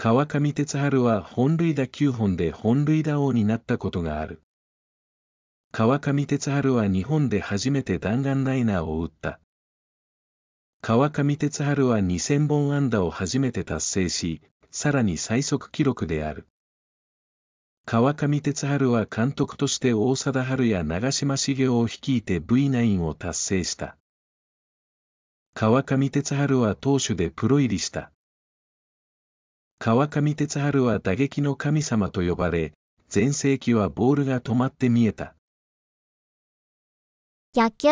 川上哲治は本塁打9本で本塁打王になったことがある。川上哲治は日本で初めて弾丸ライナーを打った。川上哲治は2000本安打を初めて達成し、さらに最速記録である。川上哲治は監督として大貞治や長嶋茂雄を率いて V9 を達成した。川上哲治は投手でプロ入りした。川上哲治は打撃の神様と呼ばれ、全盛期はボールが止まって見えた。野球